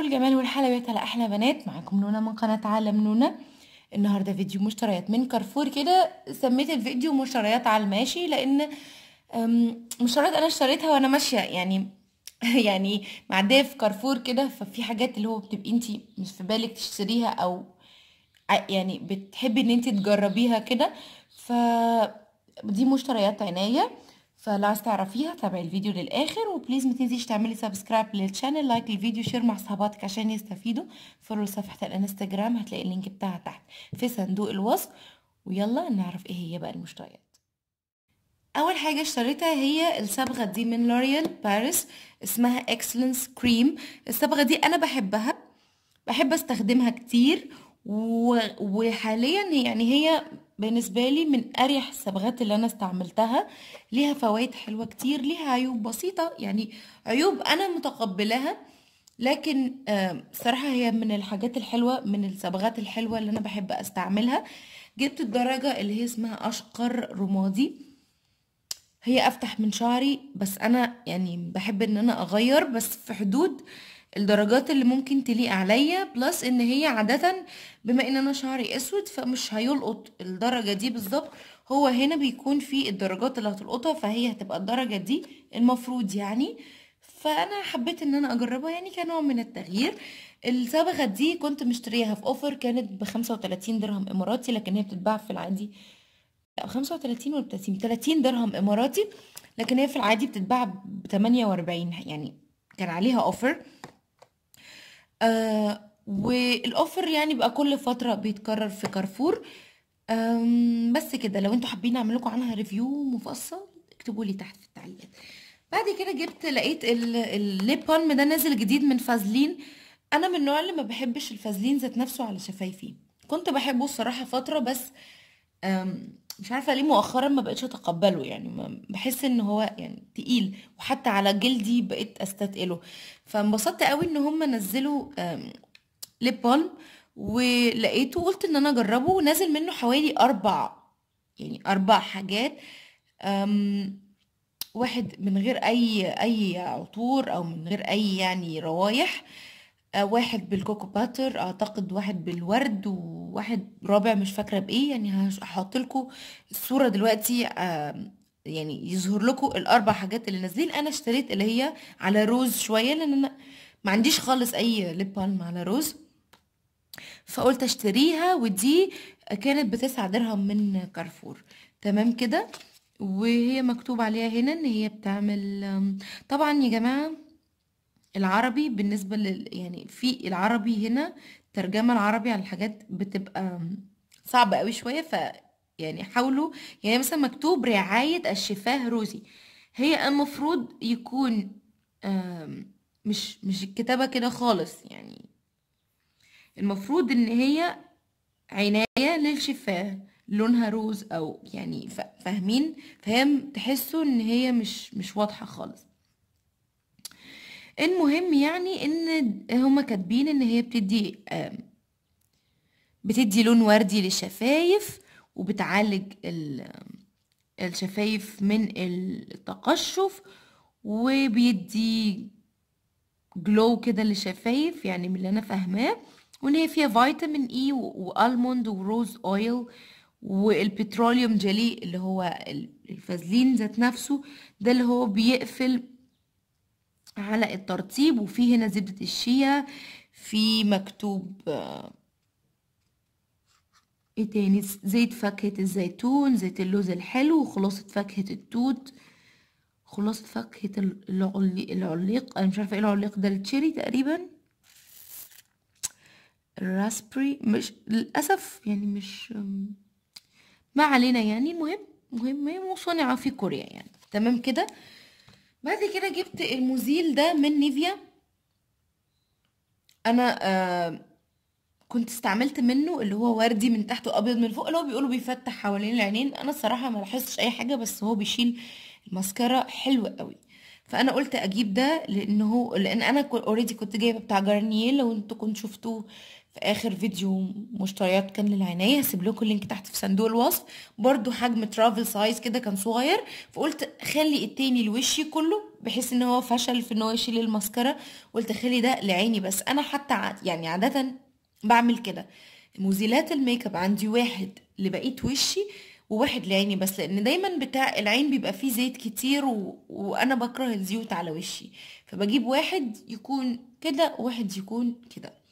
الخير والجمال والحلويات على احلى بنات معاكم نونا من قناه عالم نونا النهارده فيديو مشتريات من كارفور كده سميت الفيديو مشتريات على الماشي لان مشتريات انا اشتريتها وانا ماشيه يعني يعني معديه في كارفور كده ففي حاجات اللي هو بتبقي انت مش في بالك تشتريها او يعني بتحبي ان انت تجربيها كده ف دي مشتريات عناية فلو عايز تعرفيها تابعي الفيديو للاخر وبليز متنسيش تعملي سبسكرايب للشانل لايك الفيديو شير مع صحباتك عشان يستفيدوا فولو صفحه الانستجرام هتلاقي اللينك بتاعها تحت في صندوق الوصف ويلا نعرف ايه هي بقى المشتريات اول حاجه اشتريتها هي الصبغه دي من لوريال باريس اسمها اكسلنس كريم الصبغه دي انا بحبها بحب استخدمها كتير وحاليا يعني هي بالنسبة لي من أريح الصبغات اللي أنا استعملتها ليها فوائد حلوة كتير ليها عيوب بسيطة يعني عيوب أنا متقبلاها لكن صراحة هي من الحاجات الحلوة من الصبغات الحلوة اللي أنا بحب أستعملها جبت الدرجة اللي هي اسمها أشقر رمادي هي أفتح من شعري بس أنا يعني بحب إن أنا أغير بس في حدود الدرجات اللي ممكن تليق عليا بلس ان هي عادة بما ان انا شعري اسود فمش هيلقط الدرجة دي بالظبط هو هنا بيكون في الدرجات اللي هتلقطها فهي هتبقى الدرجة دي المفروض يعني فانا حبيت ان انا اجربها يعني كنوع من التغيير الصبغة دي كنت مشتريها في اوفر كانت بخمسة وتلاتين درهم اماراتي لكن هي بتتباع في العادي خمسة ولا ولا 30 درهم اماراتي لكن هي في العادي بتتباع ب واربعين يعني كان عليها اوفر آه، والاوفر يعني بقى كل فتره بيتكرر في كارفور بس كده لو انتوا حابين اعمل لكم عنها ريفيو مفصل اكتبوا لي تحت في التعليقات بعد كده جبت لقيت الليب بالم ده نازل جديد من فازلين انا من النوع اللي ما بحبش الفازلين ذات نفسه على شفايفي كنت بحبه الصراحه فتره بس مش عارفه ليه مؤخرا ما بقتش اتقبله يعني بحس ان هو يعني تقيل وحتى على جلدي بقيت استثقله فانبسطت قوي ان هم نزلوا ليب بالم ولقيته قلت ان انا اجربه ونازل منه حوالي اربع يعني اربع حاجات واحد من غير اي اي عطور او من غير اي يعني روايح آه، واحد بالكوكو باتر اعتقد واحد بالورد وواحد رابع مش فاكره بايه يعني هحط لكم الصوره دلوقتي يعني يظهر لكم الاربع حاجات اللي نازلين انا اشتريت اللي هي على روز شويه لان انا ما عنديش خالص اي ليب بالم على روز فقلت اشتريها ودي كانت بتسعة درهم من كارفور تمام كده وهي مكتوب عليها هنا ان هي بتعمل طبعا يا جماعه العربي بالنسبة لل يعني في العربي هنا الترجمة العربي على الحاجات بتبقى صعبة قوي شوية ف يعني حاولوا يعني مثلا مكتوب رعاية الشفاه روزي هي المفروض يكون مش مش الكتابة كده خالص يعني المفروض ان هي عناية للشفاه لونها روز او يعني فاهمين فهم تحسوا ان هي مش مش واضحة خالص المهم يعني ان هما كاتبين ان هي بتدي بتدي لون وردي للشفايف وبتعالج الشفايف من التقشف وبيدي جلو كده للشفايف يعني من اللي انا فاهماه وان هي فيها فيتامين اي والموند وروز اويل والبتروليوم جلي اللي هو الفازلين ذات نفسه ده اللي هو بيقفل على الترطيب وفي هنا زبدة الشيا في مكتوب آه، ايه تاني زيت فاكهة الزيتون زيت اللوز الحلو وخلاصة فاكهة التوت خلاصة فاكهة العليق انا مش عارفة ايه العليق ده التشيري تقريبا الراسبري مش للأسف يعني مش ما علينا يعني المهم مهم وصنع في كوريا يعني تمام كده بعد كده جبت المزيل ده من نيفيا انا آه كنت استعملت منه اللي هو وردي من تحت وابيض من فوق اللي هو بيقولوا بيفتح حوالين العينين انا الصراحه ما لاحظتش اي حاجه بس هو بيشيل الماسكارا حلو قوي فانا قلت اجيب ده لان هو لان انا اوريدي كنت جايبه بتاع جارنيل لو انتوا كنت شفتوه في اخر فيديو مشتريات كان للعنايه هسيب لكم اللينك تحت في صندوق الوصف برضو حجم ترافل سايز كده كان صغير فقلت خلي التاني لوشي كله بحيث ان هو فشل في ان هو يشيل الماسكارا قلت خلي ده لعيني بس انا حتى يعني عاده بعمل كده مزيلات الميك اب عندي واحد لبقيه وشي وواحد لعيني بس لان دايما بتاع العين بيبقى فيه زيت كتير و... وانا بكره الزيوت على وشي فبجيب واحد يكون كده وواحد يكون كده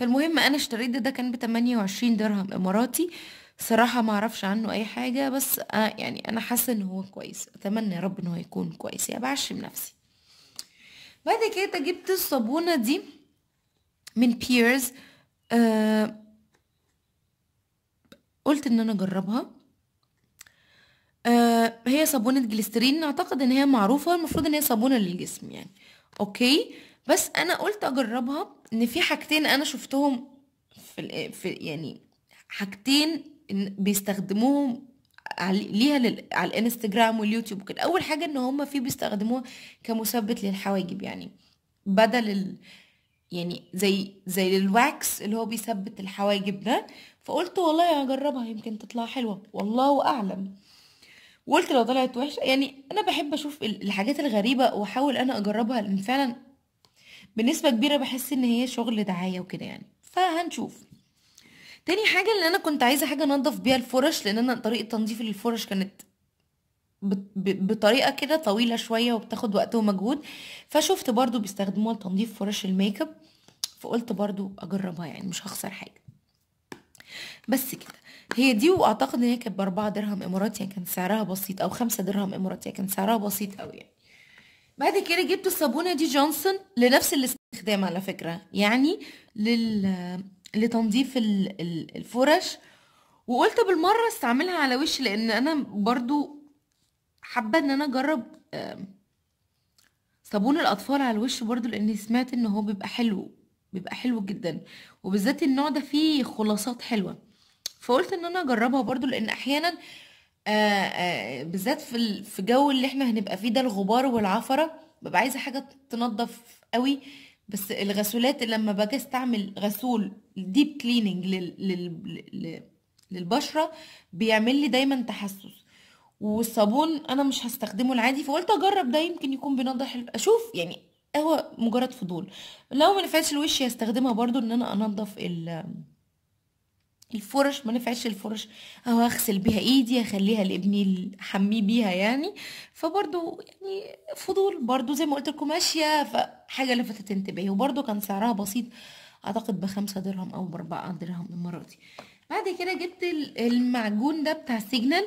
فالمهم انا اشتريت ده, كان ب 28 درهم اماراتي صراحة ما اعرفش عنه اي حاجة بس آه يعني انا حاسة ان هو كويس اتمنى يا رب ان هو يكون كويس يعني بعشم نفسي بعد كده جبت الصابونة دي من بيرز آه قلت ان انا اجربها آه هي صابونة جليسترين اعتقد ان هي معروفة المفروض ان هي صابونة للجسم يعني اوكي بس انا قلت اجربها ان في حاجتين انا شفتهم في, في يعني حاجتين بيستخدموهم ليها على الانستجرام واليوتيوب وكده اول حاجه ان هم في بيستخدموها كمثبت للحواجب يعني بدل ال... يعني زي زي الواكس اللي هو بيثبت الحواجب ده فقلت والله هجربها يمكن تطلع حلوه والله اعلم وقلت لو طلعت وحشه يعني انا بحب اشوف الحاجات الغريبه واحاول انا اجربها لان فعلا بنسبة كبيرة بحس ان هي شغل دعاية وكده يعني فهنشوف تاني حاجة اللي انا كنت عايزة حاجة انضف بيها الفرش لان انا طريقة تنظيف الفرش كانت بطريقه كده طويله شويه وبتاخد وقت ومجهود فشفت برضو بيستخدموها لتنظيف فرش الميك اب فقلت برضو اجربها يعني مش هخسر حاجه بس كده هي دي واعتقد ان هي كانت باربعة درهم اماراتي يعني كان سعرها بسيط او خمسة درهم اماراتي يعني كان سعرها بسيط قوي يعني بعد كده جبت الصابونه دي جونسون لنفس الاستخدام على فكره يعني لل لتنظيف الفرش وقلت بالمره استعملها على وشي لان انا برضو حابه ان انا اجرب صابون الاطفال على الوش برضو لان سمعت ان هو بيبقى حلو بيبقى حلو جدا وبالذات النوع ده فيه خلاصات حلوه فقلت ان انا اجربها برضو لان احيانا آه، آه، بالذات في في جو اللي احنا هنبقى فيه ده الغبار والعفره ببقى عايزه حاجه تنظف قوي بس الغسولات لما باجي استعمل غسول ديب كليننج للبشره بيعمل لي دايما تحسس والصابون انا مش هستخدمه العادي فقلت اجرب ده يمكن يكون بينضح اشوف يعني هو مجرد فضول لو ما نفعش الوش هستخدمها برضو ان انا انضف ال الفرش ما نفعش الفرش او هغسل بيها ايدي اخليها لابني احميه بيها يعني فبرضو يعني فضول برضو زي ما قلت لكم ماشيه فحاجه لفتت انتباهي وبرضو كان سعرها بسيط اعتقد بخمسة درهم او باربعة درهم اماراتي بعد كده جبت المعجون ده بتاع سيجنال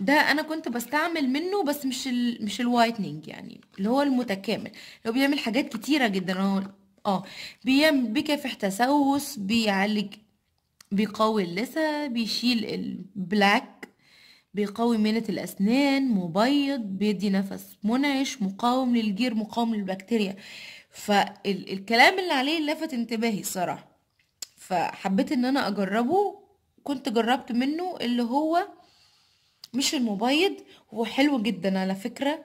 ده انا كنت بستعمل منه بس مش ال... مش الوايتنينج يعني اللي هو المتكامل لو بيعمل حاجات كتيره جدا اه بيعمل بكافح تسوس بيعالج بيقوي اللثة بيشيل البلاك بيقوي مينة الأسنان مبيض بيدي نفس منعش مقاوم للجير مقاوم للبكتيريا فالكلام اللي عليه لفت انتباهي الصراحة فحبيت ان انا اجربه كنت جربت منه اللي هو مش المبيض هو حلو جدا على فكرة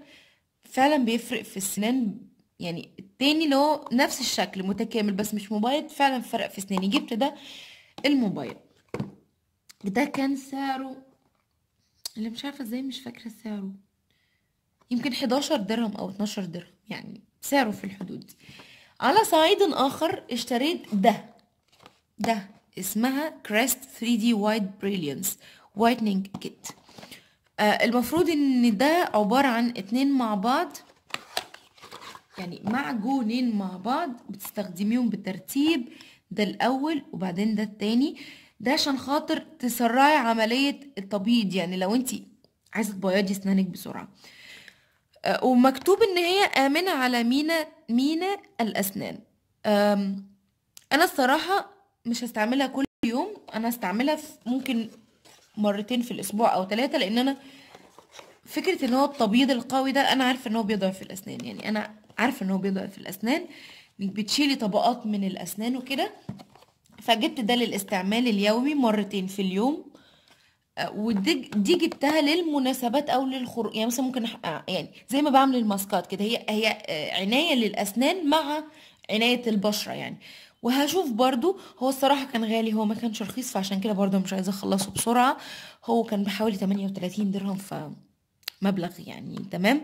فعلا بيفرق في السنان يعني التاني اللي هو نفس الشكل متكامل بس مش مبيض فعلا فرق في سناني جبت ده الموبايل ده كان سعره اللي مش عارفه ازاي مش فاكره سعره يمكن 11 درهم او 12 درهم يعني سعره في الحدود دي على صعيد اخر اشتريت ده ده اسمها كريست 3 دي وايت بريليانس وايتنينج كيت المفروض ان ده عباره عن اتنين مع بعض يعني معجونين مع بعض بتستخدميهم بترتيب ده الاول وبعدين ده التاني ده عشان خاطر تسرعي عمليه التبييض يعني لو انت عايزه تبيضي اسنانك بسرعه آه، ومكتوب ان هي امنه على مينا مينا الاسنان انا الصراحه مش هستعملها كل يوم انا هستعملها ممكن مرتين في الاسبوع او ثلاثه لان انا فكره ان هو التبييض القوي ده انا عارفه ان هو بيضعف الاسنان يعني انا عارفه ان هو بيضعف الاسنان بتشيلي طبقات من الاسنان وكده فجبت ده للاستعمال اليومي مرتين في اليوم آه، ودي جبتها للمناسبات او للخروج يعني مثلا ممكن آه، يعني زي ما بعمل الماسكات كده هي هي آه، عنايه للاسنان مع عنايه البشره يعني وهشوف برضو هو الصراحة كان غالي هو ما كانش رخيص فعشان كده برضو مش عايزة اخلصه بسرعة هو كان بحوالي 38 درهم ف مبلغ يعني تمام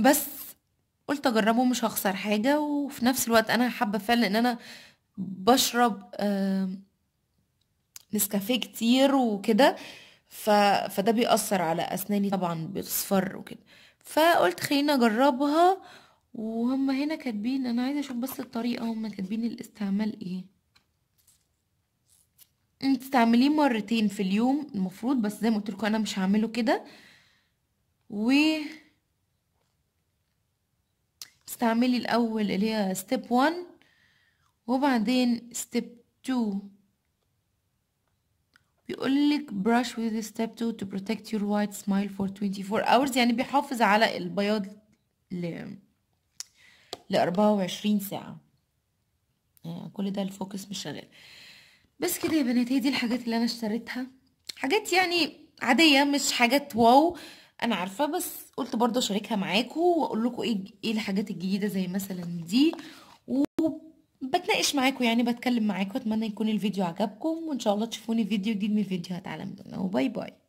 بس قلت اجربه مش هخسر حاجه وفي نفس الوقت انا حابه فعلا ان انا بشرب نسكافيه كتير وكده ف... فده بيأثر على اسناني طبعا بتصفر وكده فقلت خليني اجربها وهم هنا كاتبين انا عايزه اشوف بس الطريقه هم كاتبين الاستعمال ايه انت تعمليه مرتين في اليوم المفروض بس زي ما قلت لكم انا مش هعمله كده و استعملي الاول اللي هي ستيب 1 وبعدين ستيب 2 بيقول لك brush with step 2 to protect your white smile for 24 hours يعني بيحافظ على البياض ل ل 24 ساعة يعني كل ده الفوكس مش شغال بس كده يا بنات هي دي الحاجات اللي انا اشتريتها حاجات يعني عاديه مش حاجات واو انا عارفه بس قلت برضه اشاركها معاكم واقول لكم ايه ايه الحاجات الجديده زي مثلا دي وبتناقش معاكم يعني بتكلم معاكم اتمنى يكون الفيديو عجبكم وان شاء الله تشوفوني فيديو جديد من فيديوهات عالم دنيا وباي باي